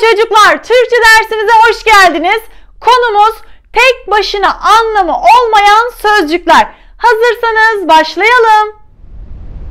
çocuklar, Türkçe dersimize hoş geldiniz. Konumuz tek başına anlamı olmayan sözcükler. Hazırsanız başlayalım.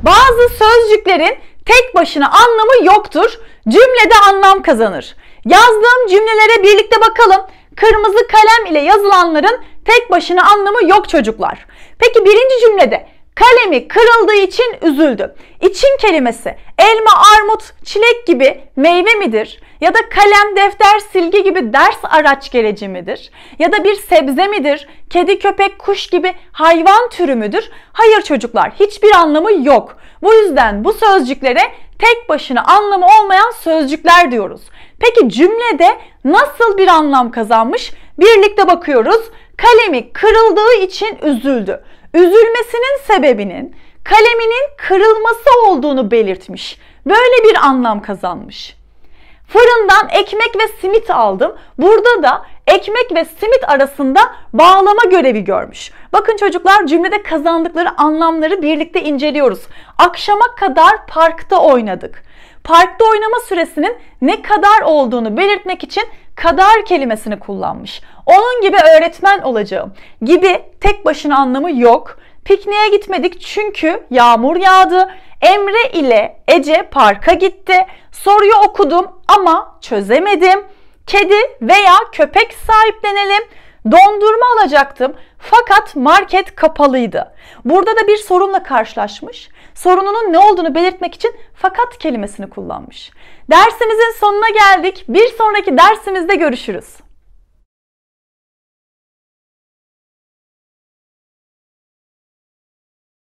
Bazı sözcüklerin tek başına anlamı yoktur. Cümlede anlam kazanır. Yazdığım cümlelere birlikte bakalım. Kırmızı kalem ile yazılanların tek başına anlamı yok çocuklar. Peki birinci cümlede Kalemi kırıldığı için üzüldü. İçin kelimesi elma, armut, çilek gibi meyve midir? Ya da kalem, defter, silgi gibi ders araç gereci midir? Ya da bir sebze midir? Kedi, köpek, kuş gibi hayvan türü müdür? Hayır çocuklar, hiçbir anlamı yok. Bu yüzden bu sözcüklere tek başına anlamı olmayan sözcükler diyoruz. Peki cümlede nasıl bir anlam kazanmış? Birlikte bakıyoruz. Kalemi kırıldığı için üzüldü üzülmesinin sebebinin kaleminin kırılması olduğunu belirtmiş. Böyle bir anlam kazanmış. Fırından ekmek ve simit aldım. Burada da ekmek ve simit arasında bağlama görevi görmüş. Bakın çocuklar cümlede kazandıkları anlamları birlikte inceliyoruz. Akşama kadar parkta oynadık. Parkta oynama süresinin ne kadar olduğunu belirtmek için kadar kelimesini kullanmış. Onun gibi öğretmen olacağım. Gibi tek başına anlamı yok. Pikniğe gitmedik çünkü yağmur yağdı. Emre ile Ece parka gitti. Soruyu okudum ama çözemedim kedi veya köpek sahiplenelim. Dondurma alacaktım fakat market kapalıydı. Burada da bir sorunla karşılaşmış. Sorununun ne olduğunu belirtmek için fakat kelimesini kullanmış. Dersimizin sonuna geldik. Bir sonraki dersimizde görüşürüz.